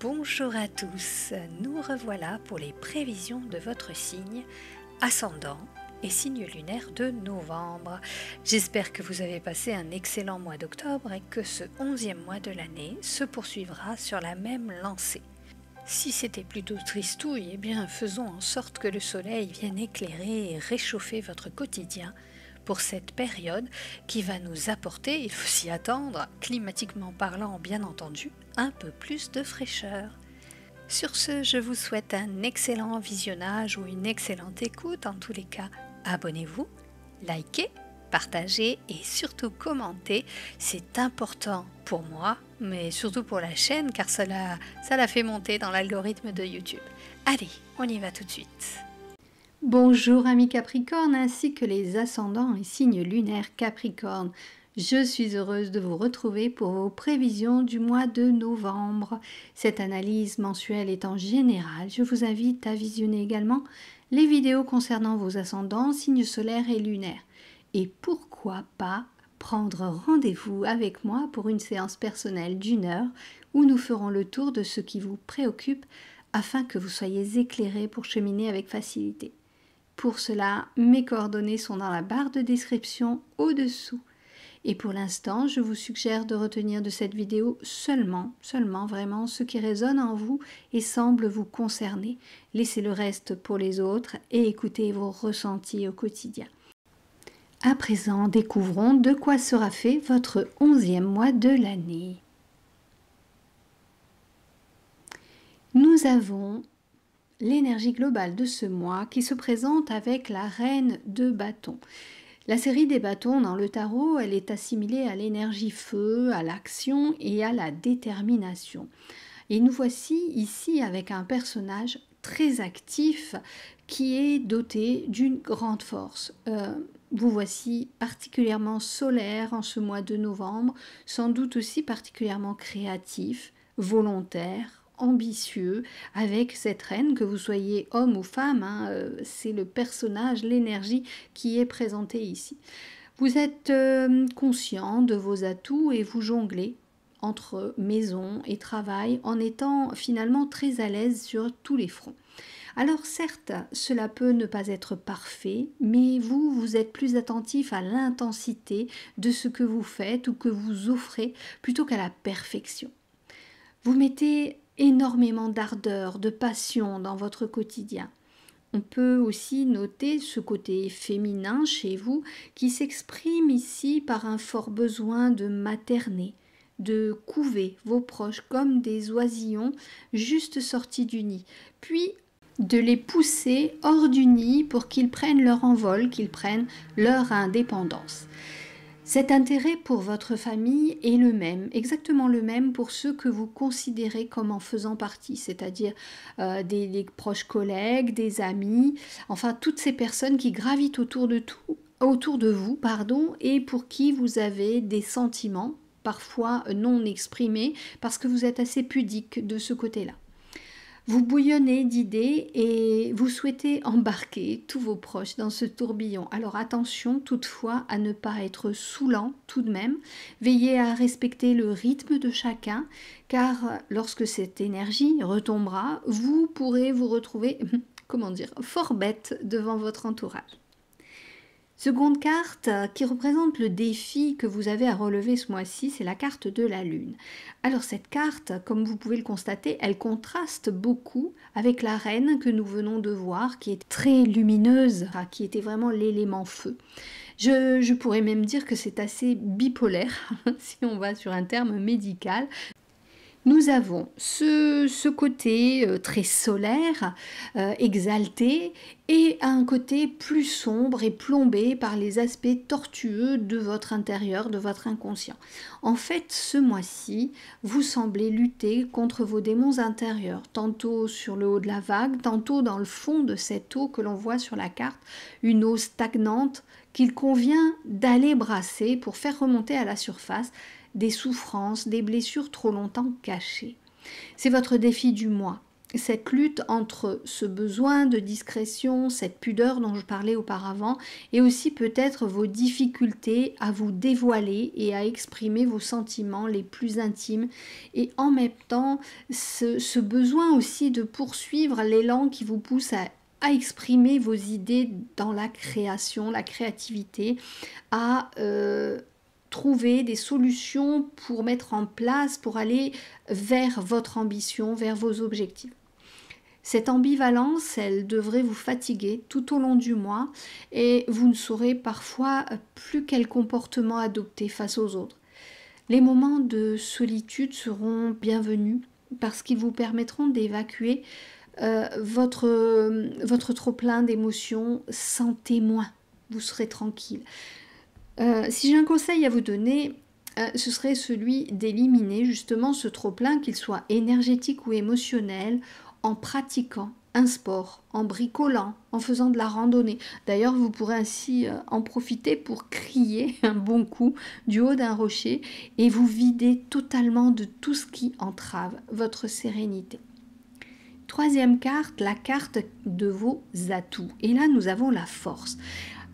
Bonjour à tous, nous revoilà pour les prévisions de votre signe ascendant et signe lunaire de novembre. J'espère que vous avez passé un excellent mois d'octobre et que ce onzième mois de l'année se poursuivra sur la même lancée. Si c'était plutôt tristouille, eh bien faisons en sorte que le soleil vienne éclairer et réchauffer votre quotidien pour cette période qui va nous apporter, il faut s'y attendre, climatiquement parlant bien entendu, un peu plus de fraîcheur. Sur ce, je vous souhaite un excellent visionnage ou une excellente écoute. En tous les cas, abonnez-vous, likez, partagez et surtout commentez. C'est important pour moi, mais surtout pour la chaîne, car cela ça la fait monter dans l'algorithme de YouTube. Allez, on y va tout de suite. Bonjour amis Capricorne ainsi que les ascendants et signes lunaires Capricorne. Je suis heureuse de vous retrouver pour vos prévisions du mois de novembre. Cette analyse mensuelle étant générale, je vous invite à visionner également les vidéos concernant vos ascendants, signes solaires et lunaires. Et pourquoi pas prendre rendez-vous avec moi pour une séance personnelle d'une heure où nous ferons le tour de ce qui vous préoccupe afin que vous soyez éclairé pour cheminer avec facilité. Pour cela, mes coordonnées sont dans la barre de description au-dessous. Et pour l'instant, je vous suggère de retenir de cette vidéo seulement, seulement vraiment ce qui résonne en vous et semble vous concerner. Laissez le reste pour les autres et écoutez vos ressentis au quotidien. À présent, découvrons de quoi sera fait votre onzième mois de l'année. Nous avons l'énergie globale de ce mois qui se présente avec la reine de bâton. La série des bâtons dans le tarot, elle est assimilée à l'énergie feu, à l'action et à la détermination. Et nous voici ici avec un personnage très actif qui est doté d'une grande force. Euh, vous voici particulièrement solaire en ce mois de novembre, sans doute aussi particulièrement créatif, volontaire, ambitieux avec cette reine, que vous soyez homme ou femme, hein, euh, c'est le personnage, l'énergie qui est présentée ici. Vous êtes euh, conscient de vos atouts et vous jonglez entre maison et travail en étant finalement très à l'aise sur tous les fronts. Alors certes, cela peut ne pas être parfait, mais vous, vous êtes plus attentif à l'intensité de ce que vous faites ou que vous offrez plutôt qu'à la perfection. Vous mettez énormément d'ardeur, de passion dans votre quotidien. On peut aussi noter ce côté féminin chez vous qui s'exprime ici par un fort besoin de materner, de couver vos proches comme des oisillons juste sortis du nid, puis de les pousser hors du nid pour qu'ils prennent leur envol, qu'ils prennent leur indépendance. Cet intérêt pour votre famille est le même, exactement le même pour ceux que vous considérez comme en faisant partie, c'est-à-dire euh, des, des proches collègues, des amis, enfin toutes ces personnes qui gravitent autour de tout, autour de vous, pardon, et pour qui vous avez des sentiments parfois non exprimés parce que vous êtes assez pudique de ce côté-là. Vous bouillonnez d'idées et vous souhaitez embarquer tous vos proches dans ce tourbillon. Alors attention toutefois à ne pas être saoulant tout de même. Veillez à respecter le rythme de chacun car lorsque cette énergie retombera, vous pourrez vous retrouver, comment dire, fort bête devant votre entourage. Seconde carte euh, qui représente le défi que vous avez à relever ce mois-ci, c'est la carte de la Lune. Alors cette carte, comme vous pouvez le constater, elle contraste beaucoup avec la Reine que nous venons de voir, qui est très lumineuse, qui était vraiment l'élément feu. Je, je pourrais même dire que c'est assez bipolaire, si on va sur un terme médical nous avons ce, côté euh, très solaire, euh, exalté, et un côté plus sombre et plombé par les aspects tortueux de votre intérieur, de votre inconscient. En fait, ce mois-ci, vous semblez lutter contre vos démons intérieurs, tantôt sur le haut de la vague, tantôt dans le fond de cette eau que l'on voit sur la carte, une eau stagnante qu'il convient d'aller brasser pour faire remonter à la surface des souffrances, des blessures trop longtemps cachées. C'est votre défi du mois. Cette lutte entre ce besoin de discrétion, cette pudeur dont je parlais auparavant, et aussi peut-être vos difficultés à vous dévoiler et à exprimer vos sentiments les plus intimes, et en même temps ce, besoin aussi de poursuivre l'élan qui vous pousse à exprimer vos idées dans la création, la créativité, à euh, trouver des solutions pour mettre en place, pour aller vers votre ambition, vers vos objectifs. Cette ambivalence, elle devrait vous fatiguer tout au long du mois et vous ne saurez parfois plus quel comportement adopter face aux autres. Les moments de solitude seront bienvenus parce qu'ils vous permettront d'évacuer euh, votre, euh, votre trop-plein d'émotions sans témoin. Vous serez tranquille. Euh, si j'ai un conseil à vous donner, euh, ce serait celui d'éliminer justement ce trop-plein, qu'il soit énergétique ou émotionnel, en pratiquant un sport, en bricolant, en faisant de la randonnée. D'ailleurs, vous pourrez ainsi euh, en profiter pour crier un bon coup du haut d'un rocher et vous vider totalement de tout ce qui entrave votre sérénité. Troisième carte, la carte de vos atouts. Et là, nous avons la force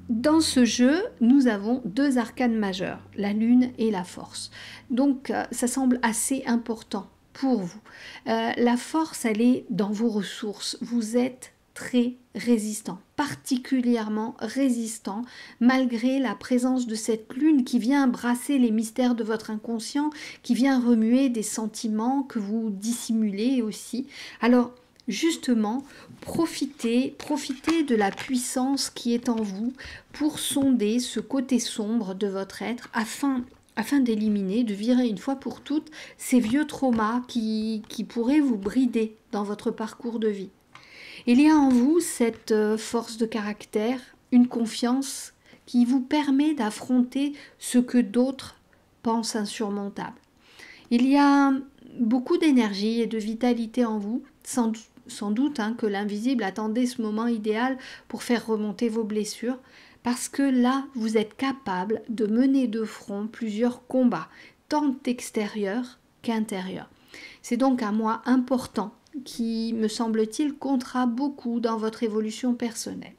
dans ce jeu, nous avons deux arcanes majeurs la lune et la force. Donc euh, ça semble assez important pour vous. Euh, la force, elle est dans vos ressources. Vous êtes très résistant, particulièrement résistant, malgré la présence de cette lune qui vient brasser les mystères de votre inconscient, qui vient remuer des sentiments que vous dissimulez aussi. Alors, justement profiter, profiter de la puissance qui est en vous pour sonder ce côté sombre de votre être afin afin d'éliminer, de virer une fois pour toutes ces vieux traumas qui, qui pourraient vous brider dans votre parcours de vie. Il y a en vous cette euh, force de caractère, une confiance qui vous permet d'affronter ce que d'autres pensent insurmontable. Il y a beaucoup d'énergie et de vitalité en vous, sans doute sans doute hein, que l'invisible attendait ce moment idéal pour faire remonter vos blessures, parce que là, vous êtes capable de mener de front plusieurs combats, tant extérieurs qu'intérieurs. C'est donc un mois important qui, me semble-t-il, comptera beaucoup dans votre évolution personnelle.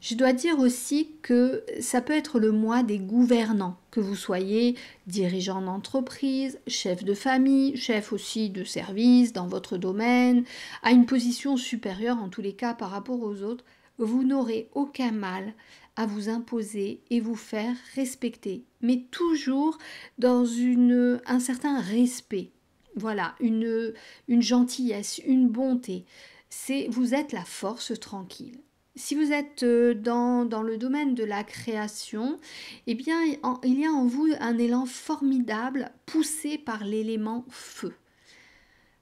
Je dois dire aussi que ça peut être le mois des gouvernants, que vous soyez dirigeant d'entreprise, chef de famille, chef aussi de service dans votre domaine, à une position supérieure en tous les cas par rapport aux autres, vous n'aurez aucun mal à vous imposer et vous faire respecter, mais toujours dans une, un certain respect. Voilà, une, une gentillesse, une bonté. C'est vous êtes la force tranquille. Si vous êtes euh, dans, le domaine de la création, eh bien, il y a en vous un élan formidable poussé par l'élément feu.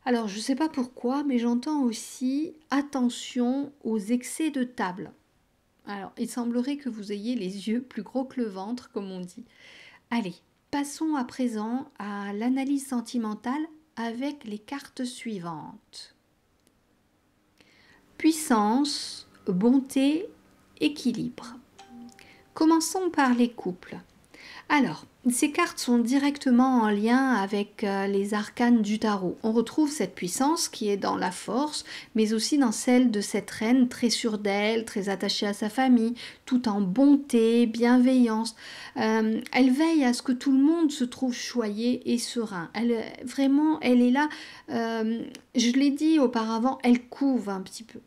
Alors, je ne sais pas pourquoi, mais j'entends aussi attention aux excès de table. Alors, il semblerait que vous ayez les yeux plus gros que le ventre, comme on dit. Allez, passons à présent à l'analyse sentimentale avec les cartes suivantes. Puissance, bonté, équilibre. Commençons par les couples. Alors, ces cartes sont directement en lien avec euh, les arcanes du tarot. On retrouve cette puissance qui est dans la force, mais aussi dans celle de cette reine très sûre d'elle, très attachée à sa famille, tout en bonté, bienveillance. Euh, elle veille à ce que tout le monde se trouve choyé et serein. Elle, vraiment, elle est là. Euh, je l'ai dit auparavant, elle couve un petit peu.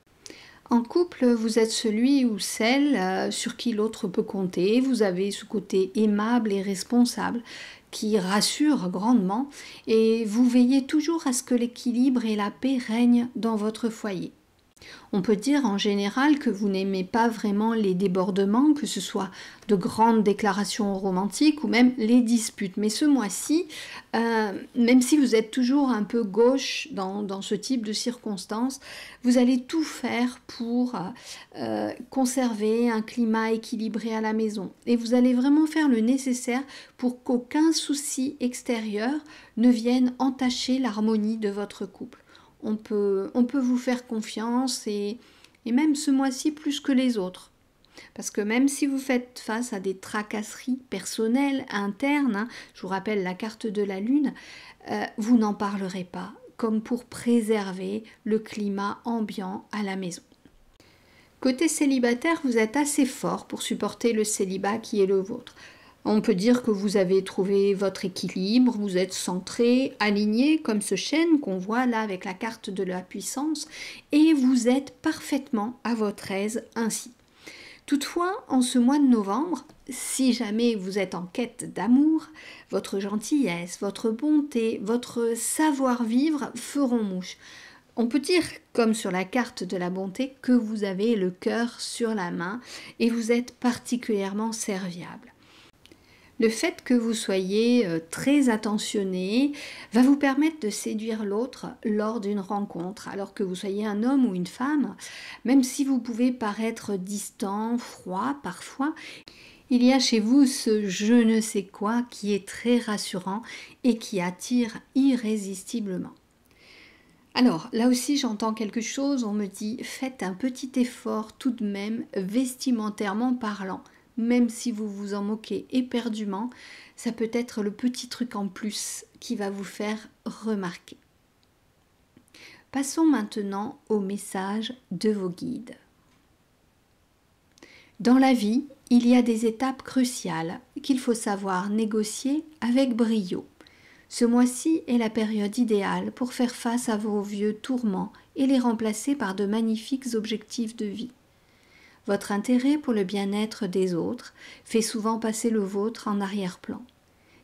En couple, vous êtes celui ou celle euh, sur qui l'autre peut compter, vous avez ce côté aimable et responsable qui rassure grandement et vous veillez toujours à ce que l'équilibre et la paix règnent dans votre foyer. On peut dire en général que vous n'aimez pas vraiment les débordements, que ce soit de grandes déclarations romantiques ou même les disputes. Mais ce mois-ci, euh, même si vous êtes toujours un peu gauche dans, ce type de circonstances, vous allez tout faire pour euh, euh, conserver un climat équilibré à la maison. Et vous allez vraiment faire le nécessaire pour qu'aucun souci extérieur ne vienne entacher l'harmonie de votre couple on peut, on peut vous faire confiance et, même ce mois-ci plus que les autres. Parce que même si vous faites face à des tracasseries personnelles, internes, hein, je vous rappelle la carte de la Lune, euh, vous n'en parlerez pas, comme pour préserver le climat ambiant à la maison. Côté célibataire, vous êtes assez fort pour supporter le célibat qui est le vôtre. On peut dire que vous avez trouvé votre équilibre, vous êtes centré, aligné comme ce chêne qu'on voit là avec la carte de la puissance et vous êtes parfaitement à votre aise ainsi. Toutefois, en ce mois de novembre, si jamais vous êtes en quête d'amour, votre gentillesse, votre bonté, votre savoir-vivre feront mouche. On peut dire, comme sur la carte de la bonté, que vous avez le cœur sur la main et vous êtes particulièrement serviable le fait que vous soyez euh, très attentionné va vous permettre de séduire l'autre lors d'une rencontre. Alors que vous soyez un homme ou une femme, même si vous pouvez paraître distant, froid parfois, il y a chez vous ce je ne sais quoi qui est très rassurant et qui attire irrésistiblement. Alors là aussi j'entends quelque chose, on me dit faites un petit effort tout de même vestimentairement parlant même si vous vous en moquez éperdument, ça peut être le petit truc en plus qui va vous faire remarquer. Passons maintenant au message de vos guides. Dans la vie, il y a des étapes cruciales qu'il faut savoir négocier avec brio. Ce mois-ci est la période idéale pour faire face à vos vieux tourments et les remplacer par de magnifiques objectifs de vie. Votre intérêt pour le bien-être des autres fait souvent passer le vôtre en arrière-plan.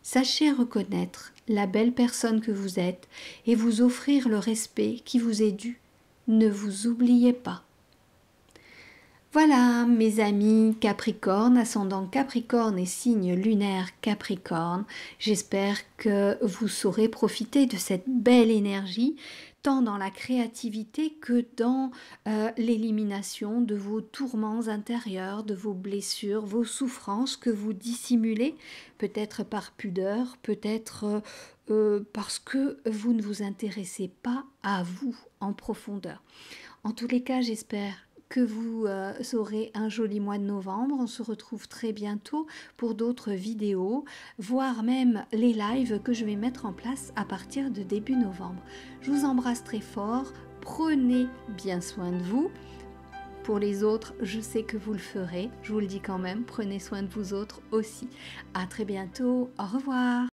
Sachez reconnaître la belle personne que vous êtes et vous offrir le respect qui vous est dû. Ne vous oubliez pas. Voilà, mes amis Capricorne, ascendant Capricorne et signe lunaire Capricorne, j'espère que vous saurez profiter de cette belle énergie tant dans la créativité que dans euh, l'élimination de vos tourments intérieurs, de vos blessures, vos souffrances que vous dissimulez, peut-être par pudeur, peut-être euh, euh, parce que vous ne vous intéressez pas à vous en profondeur. En tous les cas, j'espère que vous euh, aurez un joli mois de novembre. On se retrouve très bientôt pour d'autres vidéos, voire même les lives que je vais mettre en place à partir de début novembre. Je vous embrasse très fort. Prenez bien soin de vous. Pour les autres, je sais que vous le ferez. Je vous le dis quand même, prenez soin de vous autres aussi. À très bientôt. Au revoir.